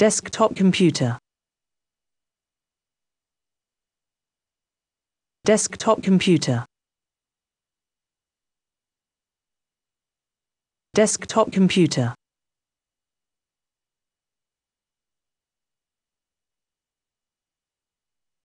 Desktop computer. Desktop computer. Desktop computer.